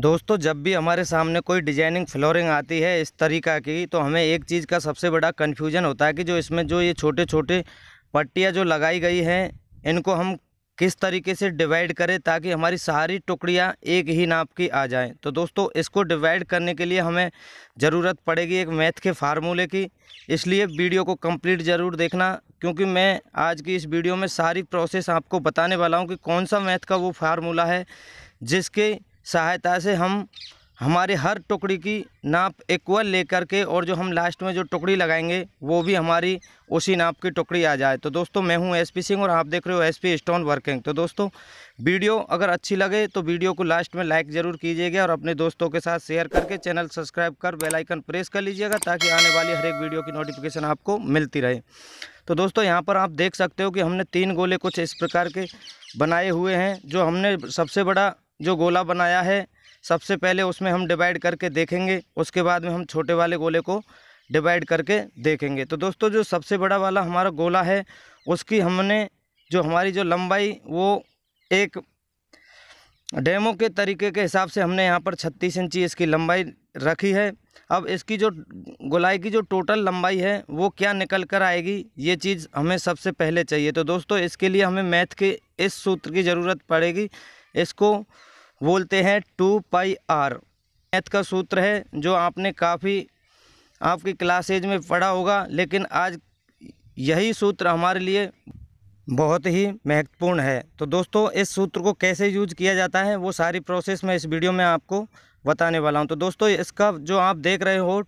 दोस्तों जब भी हमारे सामने कोई डिजाइनिंग फ्लोरिंग आती है इस तरीका की तो हमें एक चीज़ का सबसे बड़ा कन्फ्यूजन होता है कि जो इसमें जो ये छोटे छोटे पट्टियाँ जो लगाई गई हैं इनको हम किस तरीके से डिवाइड करें ताकि हमारी सारी टुकड़ियाँ एक ही नाप की आ जाएं तो दोस्तों इसको डिवाइड करने के लिए हमें ज़रूरत पड़ेगी एक मैथ के फार्मूले की इसलिए वीडियो को कंप्लीट ज़रूर देखना क्योंकि मैं आज की इस वीडियो में सारी प्रोसेस आपको बताने वाला हूँ कि कौन सा मैथ का वो फार्मूला है जिसके सहायता से हम हमारे हर टुकड़ी की नाप इक्वल लेकर के और जो हम लास्ट में जो टुकड़ी लगाएंगे वो भी हमारी उसी नाप की टुकड़ी आ जाए तो दोस्तों मैं हूं एसपी सिंह और आप देख रहे हो एसपी स्टोन वर्किंग तो दोस्तों वीडियो अगर अच्छी लगे तो वीडियो को लास्ट में लाइक ज़रूर कीजिएगा और अपने दोस्तों के साथ शेयर करके चैनल सब्सक्राइब कर बेलाइकन प्रेस कर लीजिएगा ताकि आने वाली हर एक वीडियो की नोटिफिकेशन आपको मिलती रहे तो दोस्तों यहाँ पर आप देख सकते हो कि हमने तीन गोले कुछ इस प्रकार के बनाए हुए हैं जो हमने सबसे बड़ा जो गोला बनाया है सबसे पहले उसमें हम डिवाइड करके देखेंगे उसके बाद में हम छोटे वाले गोले को डिवाइड करके देखेंगे तो दोस्तों जो सबसे बड़ा वाला हमारा गोला है उसकी हमने जो हमारी जो लंबाई वो एक डेमो के तरीके के हिसाब से हमने यहाँ पर 36 इंची इसकी लंबाई रखी है अब इसकी जो गोलाई की जो टोटल लंबाई है वो क्या निकल कर आएगी ये चीज़ हमें सबसे पहले चाहिए तो दोस्तों इसके लिए हमें मैथ के इस सूत्र की ज़रूरत पड़ेगी इसको बोलते हैं टू पाई आर मैथ का सूत्र है जो आपने काफ़ी आपकी क्लासेज में पढ़ा होगा लेकिन आज यही सूत्र हमारे लिए बहुत ही महत्वपूर्ण है तो दोस्तों इस सूत्र को कैसे यूज किया जाता है वो सारी प्रोसेस मैं इस वीडियो में आपको बताने वाला हूँ तो दोस्तों इसका जो आप देख रहे हो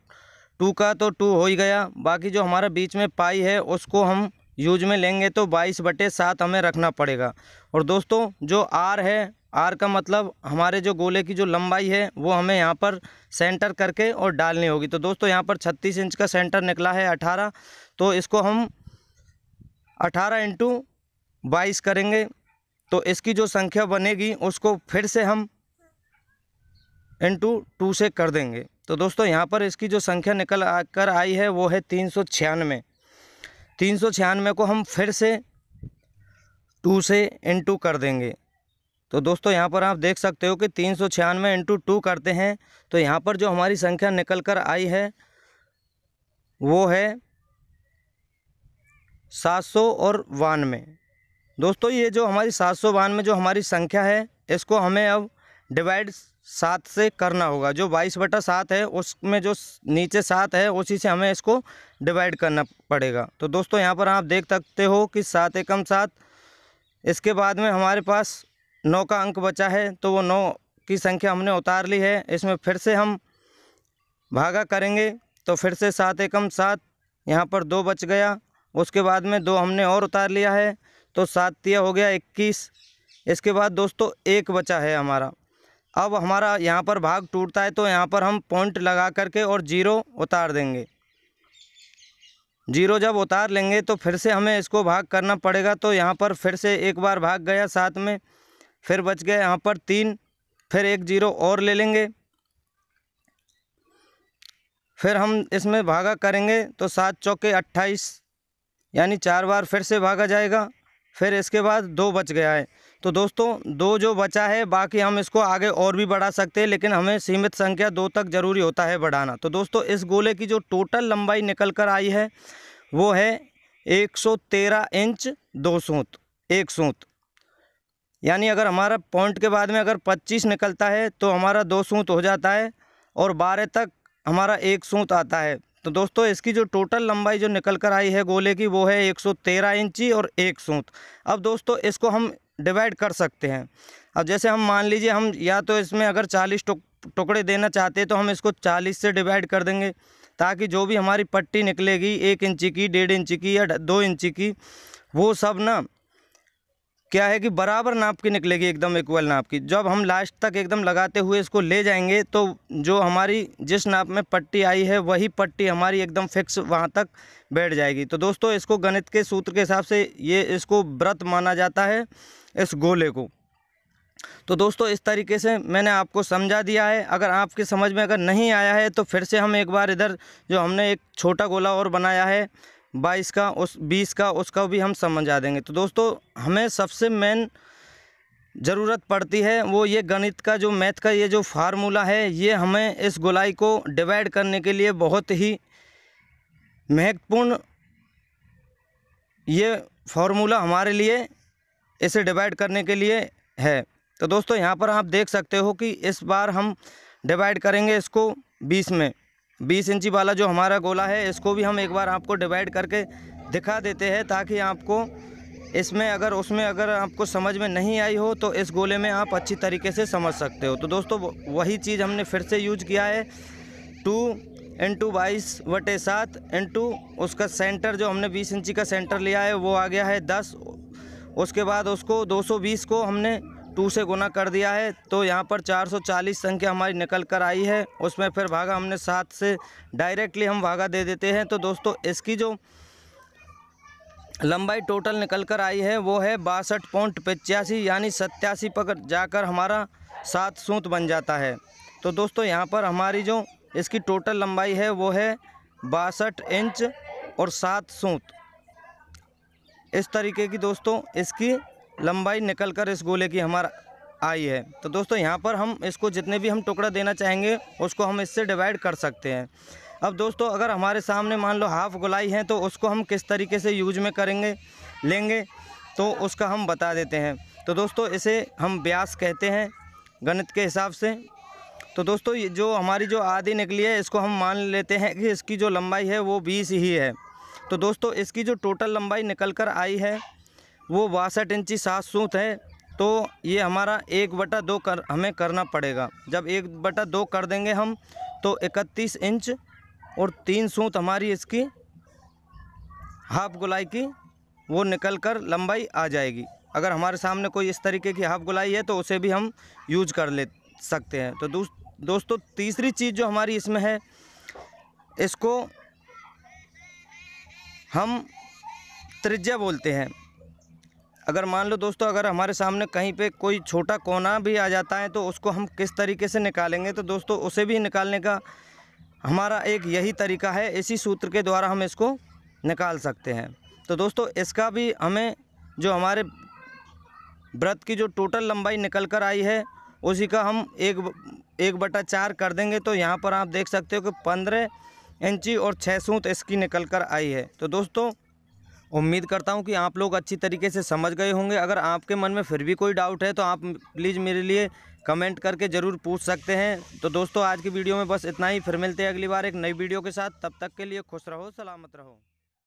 टू का तो टू हो ही गया बाकी जो हमारा बीच में पाई है उसको हम यूज में लेंगे तो बाईस बटे सात हमें रखना पड़ेगा और दोस्तों जो आर है आर का मतलब हमारे जो गोले की जो लंबाई है वो हमें यहाँ पर सेंटर करके और डालनी होगी तो दोस्तों यहाँ पर छत्तीस इंच का सेंटर निकला है अठारह तो इसको हम अठारह इंटू बाईस करेंगे तो इसकी जो संख्या बनेगी उसको फिर से हम इंटू टू से कर देंगे तो दोस्तों यहाँ पर इसकी जो संख्या निकल कर आई है वो है तीन सौ छियानवे तीन सौ छियानवे को हम फिर से टू से इंटू कर देंगे तो दोस्तों यहाँ पर आप देख सकते हो कि तीन सौ छियानवे इंटू टू करते हैं तो यहाँ पर जो हमारी संख्या निकल कर आई है वो है सात सौ और बानवे दोस्तों ये जो हमारी सात सौ बानवे जो हमारी संख्या है इसको हमें अब डिवाइड सात से करना होगा जो बाईस बटा सात है उसमें जो नीचे सात है उसी से हमें इसको डिवाइड करना पड़ेगा तो दोस्तों यहाँ पर आप देख सकते हो कि सात एकम सात इसके बाद में हमारे पास नौ का अंक बचा है तो वो नौ की संख्या हमने उतार ली है इसमें फिर से हम भागा करेंगे तो फिर से सात एकम सात यहाँ पर दो बच गया उसके बाद में दो हमने और उतार लिया है तो सात तिया हो गया इक्कीस इसके बाद दोस्तों एक बचा है हमारा अब हमारा यहाँ पर भाग टूटता है तो यहाँ पर हम पॉइंट लगा करके और जीरो उतार देंगे जीरो जब उतार लेंगे तो फिर से हमें इसको भाग करना पड़ेगा तो यहाँ पर फिर से एक बार भाग गया साथ में फिर बच गया यहाँ पर तीन फिर एक जीरो और ले लेंगे फिर हम इसमें भागा करेंगे तो सात चौके अट्ठाईस यानी चार बार फिर से भागा जाएगा फिर इसके बाद दो बच गया है तो दोस्तों दो जो बचा है बाकी हम इसको आगे और भी बढ़ा सकते हैं लेकिन हमें सीमित संख्या दो तक ज़रूरी होता है बढ़ाना तो दोस्तों इस गोले की जो टोटल लंबाई निकल कर आई है वो है 113 इंच दो सूत एक सूत यानी अगर हमारा पॉइंट के बाद में अगर 25 निकलता है तो हमारा दो सूत हो जाता है और बारह तक हमारा एक सूत आता है तो दोस्तों इसकी जो टोटल लंबाई जो निकल कर आई है गोले की वो है 113 इंची और एक सूत अब दोस्तों इसको हम डिवाइड कर सकते हैं अब जैसे हम मान लीजिए हम या तो इसमें अगर 40 टुक, टुकड़े देना चाहते हैं तो हम इसको 40 से डिवाइड कर देंगे ताकि जो भी हमारी पट्टी निकलेगी एक इंची की डेढ़ इंची की या दो इंची की वो सब ना क्या है कि बराबर नाप की निकलेगी एकदम इक्वल नाप की जब हम लास्ट तक एकदम लगाते हुए इसको ले जाएंगे तो जो हमारी जिस नाप में पट्टी आई है वही पट्टी हमारी एकदम फिक्स वहाँ तक बैठ जाएगी तो दोस्तों इसको गणित के सूत्र के हिसाब से ये इसको व्रत माना जाता है इस गोले को तो दोस्तों इस तरीके से मैंने आपको समझा दिया है अगर आपके समझ में अगर नहीं आया है तो फिर से हम एक बार इधर जो हमने एक छोटा गोला और बनाया है बाईस का उस बीस का उसका भी हम समझा देंगे तो दोस्तों हमें सबसे मेन ज़रूरत पड़ती है वो ये गणित का जो मैथ का ये जो फार्मूला है ये हमें इस गोलाई को डिवाइड करने के लिए बहुत ही महत्वपूर्ण ये फार्मूला हमारे लिए इसे डिवाइड करने के लिए है तो दोस्तों यहाँ पर आप देख सकते हो कि इस बार हम डिवाइड करेंगे इसको बीस में बीस इंची वाला जो हमारा गोला है इसको भी हम एक बार आपको डिवाइड करके दिखा देते हैं ताकि आपको इसमें अगर उसमें अगर आपको समझ में नहीं आई हो तो इस गोले में आप अच्छी तरीके से समझ सकते हो तो दोस्तों वही चीज़ हमने फिर से यूज किया है टू इंटू बाईस वटे सात इंटू उसका सेंटर जो हमने बीस इंची का सेंटर लिया है वो आ गया है दस उसके बाद उसको 220 को हमने टू से गुना कर दिया है तो यहाँ पर 440 संख्या हमारी निकल कर आई है उसमें फिर भागा हमने सात से डायरेक्टली हम भागा दे देते हैं तो दोस्तों इसकी जो लंबाई टोटल निकल कर आई है वो है बासठ पॉइंट पचासी यानी सत्यासी पर जाकर हमारा सात सूत बन जाता है तो दोस्तों यहाँ पर हमारी जो इसकी टोटल लंबाई है वो है बासठ इंच और सात सूत इस तरीके की दोस्तों इसकी लंबाई निकल कर इस गोले की हमारा आई है तो दोस्तों यहाँ पर हम इसको जितने भी हम टुकड़ा देना चाहेंगे उसको हम इससे डिवाइड कर सकते हैं अब दोस्तों अगर हमारे सामने मान लो हाफ गोलाई है तो उसको हम किस तरीके से यूज में करेंगे लेंगे तो उसका हम बता देते हैं तो दोस्तों इसे हम ब्यास कहते हैं गणित के हिसाब से तो दोस्तों ये जो हमारी जो आधी निकली है इसको हम मान लेते हैं कि इसकी जो लंबाई है वो बीस ही है तो दोस्तों इसकी जो टोटल लंबाई निकल कर आई है वो बासठ इंची सात सूत है तो ये हमारा एक बटा दो कर हमें करना पड़ेगा जब एक बटा दो कर देंगे हम तो इकतीस इंच और तीन सूत हमारी इसकी हाफ गुलाई की वो निकल कर लंबाई आ जाएगी अगर हमारे सामने कोई इस तरीके की हाफ गुलाई है तो उसे भी हम यूज कर ले सकते हैं तो दोस्तों तीसरी चीज़ जो हमारी इसमें है इसको हम त्रिज्या बोलते हैं अगर मान लो दोस्तों अगर हमारे सामने कहीं पे कोई छोटा कोना भी आ जाता है तो उसको हम किस तरीके से निकालेंगे तो दोस्तों उसे भी निकालने का हमारा एक यही तरीका है इसी सूत्र के द्वारा हम इसको निकाल सकते हैं तो दोस्तों इसका भी हमें जो हमारे व्रत की जो टोटल लंबाई निकल कर आई है उसी का हम एक एक बटा चार कर देंगे तो यहाँ पर आप देख सकते हो कि पंद्रह इंची और छः सूत इसकी निकल कर आई है तो दोस्तों उम्मीद करता हूँ कि आप लोग अच्छी तरीके से समझ गए होंगे अगर आपके मन में फिर भी कोई डाउट है तो आप प्लीज़ मेरे लिए कमेंट करके ज़रूर पूछ सकते हैं तो दोस्तों आज की वीडियो में बस इतना ही फिर मिलते हैं अगली बार एक नई वीडियो के साथ तब तक के लिए खुश रहो सलामत रहो